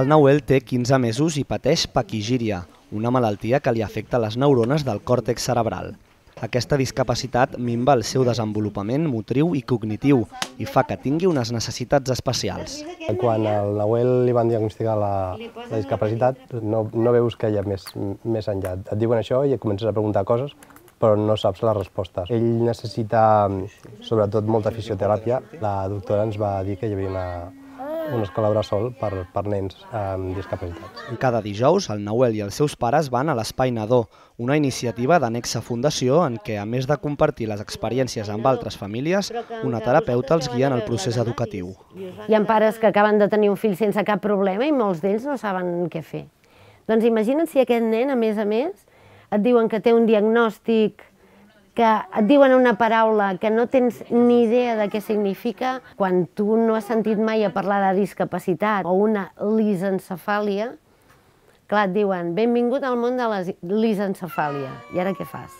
El Nahuel té 15 mesos i pateix paquigíria, una malaltia que li afecta les neurones del còrtex cerebral. Aquesta discapacitat minva el seu desenvolupament motriu i cognitiu i fa que tingui unes necessitats especials. Quan al Nahuel li van diagnosticar la, la discapacitat, no, no veus que hi ha més, més enllà. Et diuen això i comences a preguntar coses però no saps les respostes. Ell necessita, sobretot, molta fisioteràpia. La doctora ens va dir que hi havia una, una escola bressol per, per nens amb discapacitats. Cada dijous el Nahuel i els seus pares van a l'Espai Nadó, una iniciativa d'Anexa Fundació en què, a més de compartir les experiències amb altres famílies, una terapeuta els guia en el procés educatiu. Hi ha pares que acaben de tenir un fill sense cap problema i molts d'ells no saben què fer. Doncs imagina't si aquest nen, a més a més, et diuen que té un diagnòstic que et diuen una paraula que no tens ni idea de què significa, quan tu no has sentit mai a parlar de discapacitat o una lisencefàlia, clar, et diuen benvingut al món de la lisencefàlia. I ara què fas?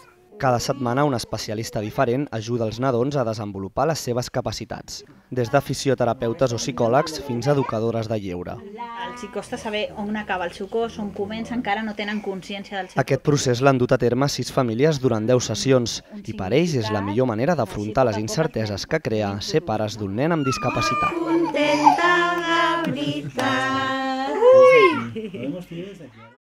Cada setmana un especialista diferent ajuda els nadons a desenvolupar les seves capacitats, des de fisioterapeutes o psicòlegs fins a educadores de lleure. Els hi costa saber on acaba el seu cos, on comença, encara no tenen consciència del seu Aquest procés l'han dut a terme sis famílies durant 10 sessions i per ells és la millor manera d'afrontar les incerteses que crea ser pares d'un nen amb discapacitat. Contenta, la veritat. Ui!